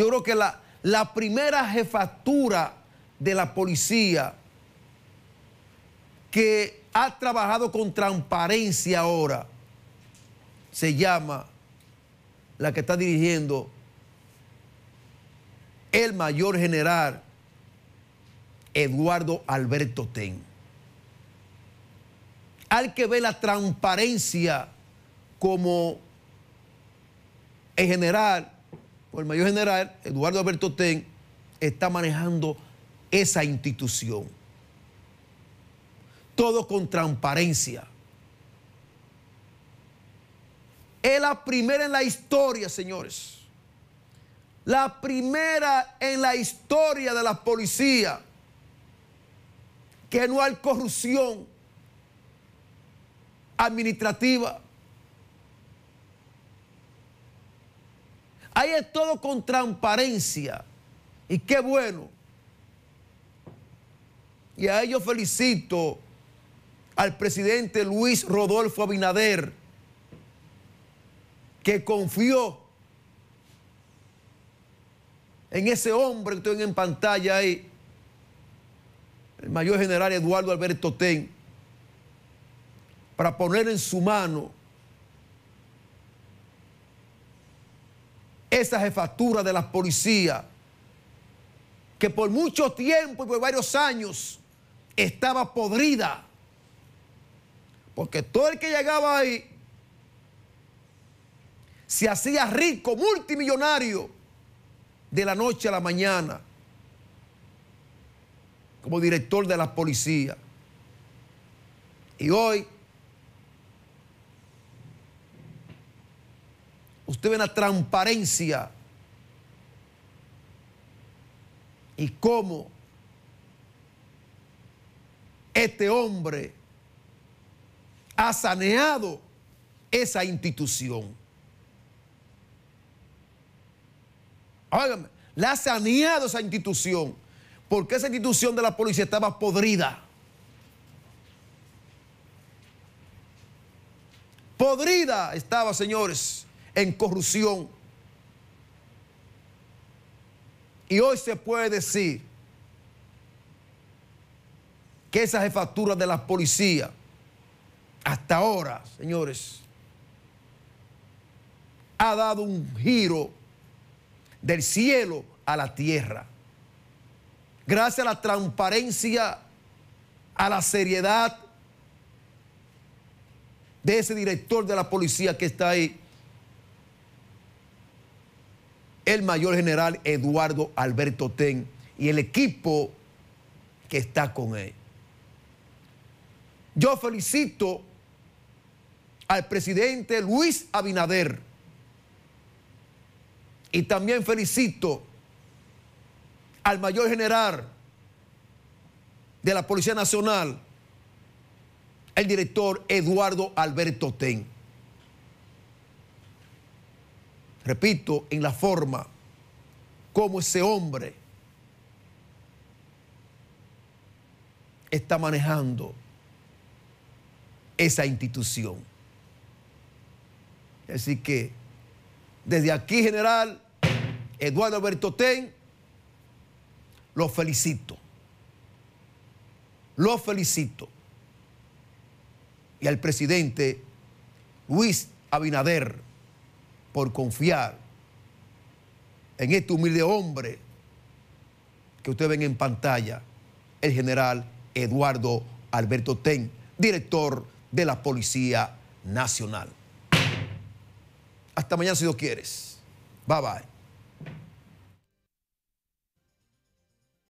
Yo creo que la, primera jefatura de la policía que ha trabajado con transparencia ahora se llama la que está dirigiendo el mayor general Eduardo Alberto Ten. Hay que ver la transparencia como en general el mayor general Eduardo Alberto Ten está manejando esa institución. Todo con transparencia. Es la primera en la historia, señores. La primera en la historia de la policía que no hay corrupción administrativa. Ahí es todo con transparencia. Y qué bueno. Y a ellos felicito al presidente Luis Rodolfo Abinader, que confió en ese hombre que estoy en pantalla ahí, el mayor general Eduardo Alberto Ten, para poner en su mano esa jefatura de la policía, que por mucho tiempo y por varios años estaba podrida, porque todo el que llegaba ahí se hacía rico, multimillonario, de la noche a la mañana, como director de la policía. Y hoy Usted ve la transparencia. Y cómo este hombre ha saneado esa institución. Óigame, la ha saneado esa institución. Porque esa institución de la policía estaba podrida. Podrida estaba, señores en corrupción. Y hoy se puede decir que esa jefatura de la policía, hasta ahora, señores, ha dado un giro del cielo a la tierra. Gracias a la transparencia, a la seriedad de ese director de la policía que está ahí el mayor general Eduardo Alberto Ten y el equipo que está con él. Yo felicito al presidente Luis Abinader y también felicito al mayor general de la Policía Nacional, el director Eduardo Alberto Ten. repito, en la forma como ese hombre está manejando esa institución. Así que desde aquí, general Eduardo Alberto Ten, lo felicito. Lo felicito. Y al presidente Luis Abinader por confiar en este humilde hombre que ustedes ven en pantalla, el general Eduardo Alberto Ten, director de la Policía Nacional. Hasta mañana si Dios quieres. Bye bye.